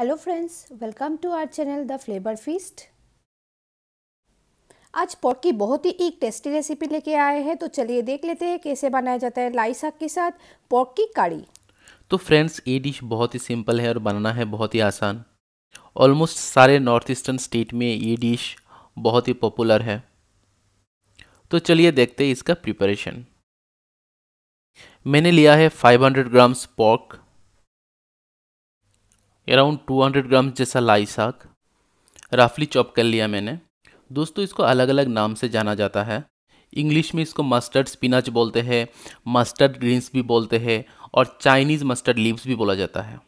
hello friends welcome to our channel The Flavour Feast आज पोट की बहुत ही एक टेस्टी रेसिपी लेके आए हैं तो चलिए देख लेते हैं कैसे बनाया जाता है लाई साग के साथ पोट की काढ़ी तो फ्रेंड्स ये डिश बहुत ही सिंपल है और बनाना है बहुत ही आसान ऑलमोस्ट सारे नॉर्थ ईस्टर्न स्टेट में ये डिश बहुत ही पॉपुलर है तो चलिए देखते हैं इसका प्रिपरेशन मैंने लिया है 500 ग्राम्स पोर्क अराउंड 200 ग्राम जैसा लाई साग राफली चॉप कर लिया मैंने दोस्तों इसको अलग अलग नाम से जाना जाता है इंग्लिश में इसको मस्टर्ड स्पिनच बोलते हैं मस्टर्ड ग्रीन्स भी बोलते हैं और चाइनीज़ मस्टर्ड लीव्स भी बोला जाता है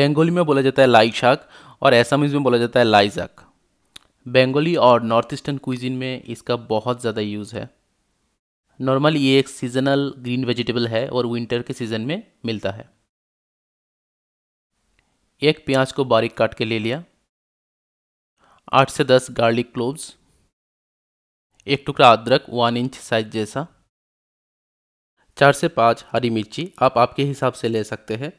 बंगाली में बोला जाता है लाई शाक और एसामीज में बोला जाता है लाई जाक बंगाली और नॉर्थ ईस्टर्न क्विजिन में इसका बहुत ज़्यादा यूज़ है नॉर्मली ये एक सीजनल ग्रीन वेजिटेबल है और विंटर के सीज़न में मिलता है एक प्याज को बारीक काट के ले लिया आठ से दस गार्लिक क्लोव्स एक टुकड़ा अदरक वन इंच साइज जैसा चार से पाँच हरी मिर्ची आप आपके हिसाब से ले सकते हैं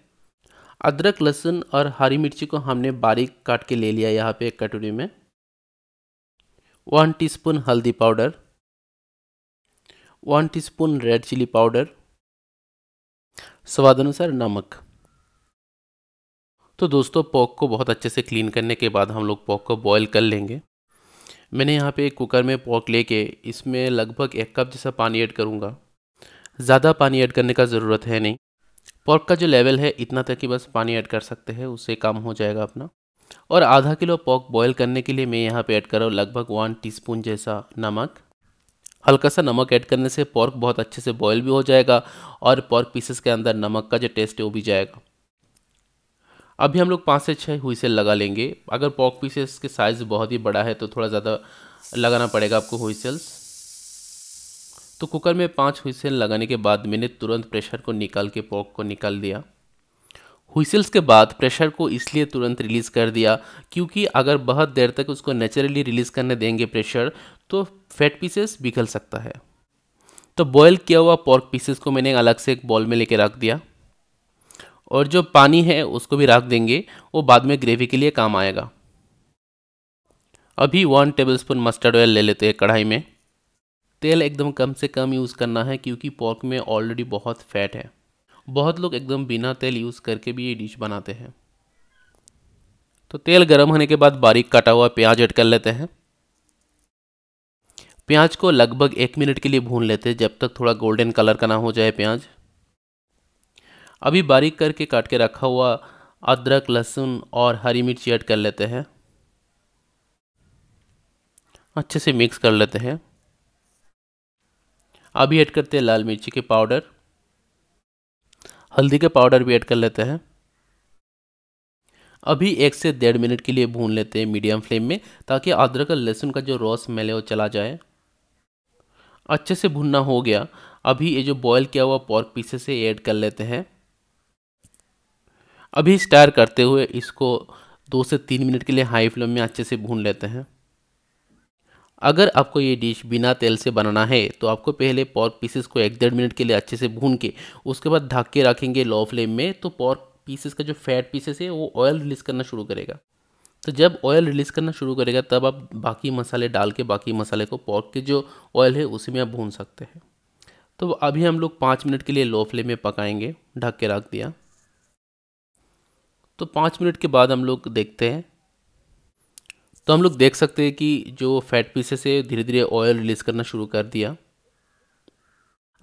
अदरक लहसुन और हरी मिर्ची को हमने बारीक काट के ले लिया यहाँ पे एक कटोरी में वन टीस्पून हल्दी powder one teaspoon red chilli powder स्वाद अनुसार नमक तो दोस्तों पॉक को बहुत अच्छे से क्लीन करने के बाद हम लोग पॉक को बॉईल कर लेंगे मैंने यहाँ पे एक कुकर में पॉक लेके इसमें लगभग एक कप जैसा पानी ऐड करूँगा ज़्यादा पानी ऐड करने का ज़रूरत है नहीं पॉक का जो लेवल है इतना तक ही बस पानी ऐड कर सकते हैं उससे कम हो जाएगा अपना और आधा किलो पॉक बॉयल करने के लिए मैं यहाँ पर ऐड कर रहा हूँ लगभग वन टी जैसा नमक हल्का सा नमक ऐड करने से पॉर्क बहुत अच्छे से बॉयल भी हो जाएगा और पॉर्क पीसेस के अंदर नमक का जो टेस्ट है वो भी जाएगा अभी हम लोग पाँच से छः हुई सेल लगा लेंगे अगर पॉक पीसेस के साइज़ बहुत ही बड़ा है तो थोड़ा ज़्यादा लगाना पड़ेगा आपको हुई सेल्स तो कुकर में पाँच हुईसेल लगाने के बाद मैंने तुरंत प्रेशर को निकाल के पॉक को निकाल दिया हुईसेल्स के बाद प्रेशर को इसलिए तुरंत रिलीज़ कर दिया क्योंकि अगर बहुत देर तक उसको नेचुरली रिलीज़ करने देंगे प्रेशर तो फैट पीसेस बिखर सकता है तो बॉयल किया हुआ पॉर्क पीसेस को मैंने अलग से एक बॉल में लेके रख दिया और जो पानी है उसको भी रख देंगे वो बाद में ग्रेवी के लिए काम आएगा अभी वन टेबलस्पून मस्टर्ड ऑयल ले लेते हैं कढ़ाई में तेल एकदम कम से कम यूज़ करना है क्योंकि पॉर्क में ऑलरेडी बहुत फैट है बहुत लोग एकदम बिना तेल यूज़ करके भी ये डिश बनाते हैं तो तेल गर्म होने के बाद बारीक काटा हुआ प्याज ऐड कर लेते हैं प्याज को लगभग एक मिनट के लिए भून लेते हैं जब तक थोड़ा गोल्डन कलर का ना हो जाए प्याज अभी बारीक करके काट के रखा हुआ अदरक लहसुन और हरी मिर्ची ऐड कर लेते हैं अच्छे से मिक्स कर लेते हैं अभी ऐड करते हैं लाल मिर्ची के पाउडर हल्दी के पाउडर भी ऐड कर लेते हैं अभी एक से डेढ़ मिनट के लिए भून लेते हैं मीडियम फ्लेम में ताकि अदरक और लहसुन का जो रोस मेले वो चला जाए अच्छे से भुनना हो गया अभी ये जो बॉयल किया हुआ पॉर्क पीसेस से ऐड कर लेते हैं अभी स्टार करते हुए इसको दो से तीन मिनट के लिए हाई फ्लेम में अच्छे से भून लेते हैं अगर आपको ये डिश बिना तेल से बनाना है तो आपको पहले पॉर्क पीसेस को एक डेढ़ मिनट के लिए अच्छे से भून के उसके बाद ढक के रखेंगे लो फ्लेम में तो पॉर्क पीसेस का जो फैट पीसेस है वो ऑयल रिलीज़ करना शुरू करेगा तो जब ऑयल रिलीज़ करना शुरू करेगा तब आप बाकी मसाले डाल के बाकी मसाले को पॉर्क के जो ऑयल है उसी में आप भून सकते हैं तो अभी हम लोग पाँच मिनट के लिए लो फ्लेम में पकाएंगे ढक के रख दिया तो पाँच मिनट के बाद हम लोग देखते हैं तो हम लोग देख सकते हैं कि जो फैट पीसेस है धीरे धीरे ऑयल रिलीज़ करना शुरू कर दिया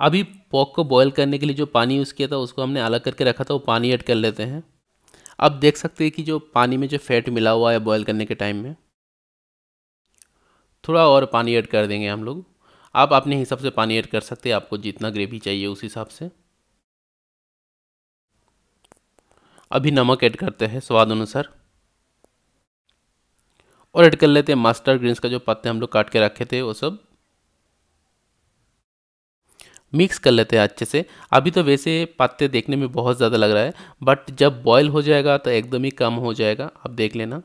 अभी पॉक को बॉयल करने के लिए जो पानी यूज़ किया था उसको हमने अलग करके रखा था वो पानी ऐड कर लेते हैं अब देख सकते हैं कि जो पानी में जो फैट मिला हुआ है बॉयल करने के टाइम में थोड़ा और पानी ऐड कर देंगे हम लोग आप अपने हिसाब से पानी ऐड कर सकते हैं आपको जितना ग्रेवी चाहिए उस हिसाब से अभी नमक ऐड करते हैं स्वाद अनुसार और ऐड कर लेते हैं मास्टर ग्रीन्स का जो पत्ते हम लोग काट के रखे थे वो सब मिक्स कर लेते हैं अच्छे से अभी तो वैसे पत्ते देखने में बहुत ज़्यादा लग रहा है बट जब बॉयल हो जाएगा तो एकदम ही कम हो जाएगा आप देख लेना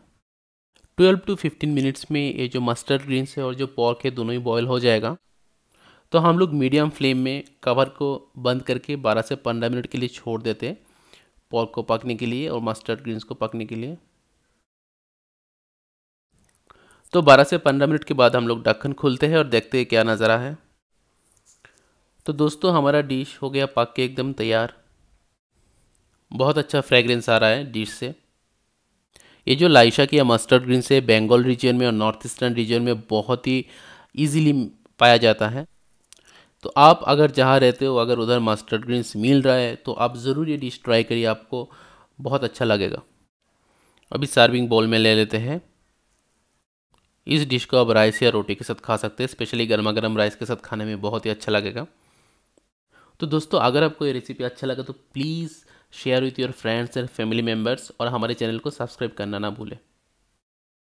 12 टू 15 मिनट्स में ये जो मस्टर्ड ग्रीन्स है और जो पॉर्क है दोनों ही बॉयल हो जाएगा तो हम लोग मीडियम फ्लेम में कवर को बंद करके 12 से 15 मिनट के लिए छोड़ देते हैं पॉर्क को पकने के लिए और मस्टर्ड ग्रीन्स को पकने के लिए तो 12 से 15 मिनट के बाद हम लोग ढक्कन खोलते हैं और देखते हैं क्या नज़ारा है तो दोस्तों हमारा डिश हो गया पक के एकदम तैयार बहुत अच्छा फ्रेगरेंस आ रहा है डिश से ये जो लाइशा की मस्टर्ड ग्रीन से बंगाल रीजन में और नॉर्थ ईस्टर्न रीजन में बहुत ही इजीली पाया जाता है तो आप अगर जहाँ रहते हो अगर उधर मास्टर्ड ग्रीन्स मिल रहा है तो आप ज़रूर ये डिश ट्राई करिए आपको बहुत अच्छा लगेगा अभी सर्विंग बॉल में ले लेते हैं इस डिश को आप राइस या रोटी के साथ खा सकते हैं स्पेशली गर्मा गर्म राइस के साथ खाने में बहुत ही अच्छा लगेगा तो दोस्तों अगर आपको ये रेसिपी अच्छा लगा तो please share with your friends and family members और हमारे चैनल को सब्सक्राइब करना ना भूलें